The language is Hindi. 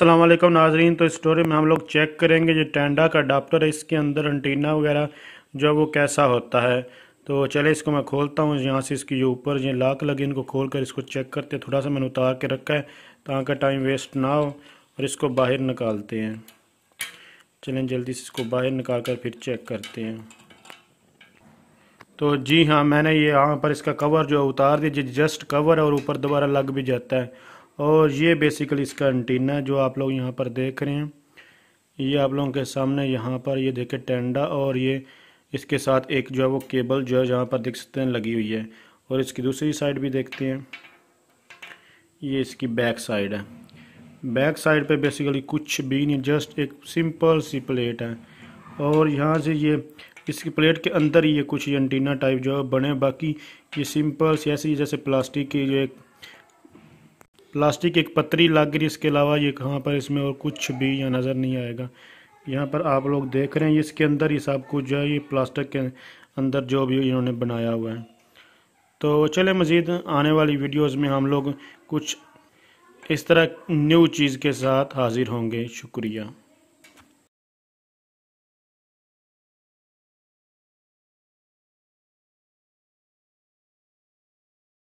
असलम नाजरीन तो स्टोरी में हम लोग चेक करेंगे जो टेंडा का अडाप्टर है इसके अंदर एंटीना वगैरह जो वो कैसा होता है तो चले इसको मैं खोलता हूँ यहाँ से इसकी जो ऊपर जो लाक लगी इनको खोल कर इसको चेक करते हैं थोड़ा सा मैंने उतार के रखा है ताकि टाइम वेस्ट ना हो और इसको बाहर निकालते हैं चलें जल्दी से इसको बाहर निकाल कर फिर चेक करते हैं तो जी हाँ मैंने ये यहाँ पर इसका कवर जो उतार दिया जस्ट कवर है और ऊपर दोबारा लग भी जाता है और ये बेसिकली इसका एंटीना है जो आप लोग यहाँ पर देख रहे हैं ये आप लोगों के सामने यहाँ पर ये देखे टेंडा और ये इसके साथ एक जो है वो केबल जो है जहाँ पर देख सकते हैं लगी हुई है और इसकी दूसरी साइड भी देखते हैं ये इसकी बैक साइड है बैक साइड पे बेसिकली कुछ भी नहीं जस्ट एक सिंपल सी प्लेट है और यहाँ से ये इसकी प्लेट के अंदर ही ये कुछ एंटीना टाइप जो है बने बाकी ये सिंपल सी ऐसी जैसे प्लास्टिक की जो एक प्लास्टिक एक पतरी लग रही इसके अलावा ये कहाँ पर इसमें और कुछ भी यहाँ नज़र नहीं आएगा यहाँ पर आप लोग देख रहे हैं इसके अंदर ही सब कुछ जो है ये प्लास्टिक के अंदर जो भी इन्होंने बनाया हुआ है तो चले मज़ीद आने वाली वीडियोस में हम लोग कुछ इस तरह न्यू चीज़ के साथ हाज़िर होंगे शुक्रिया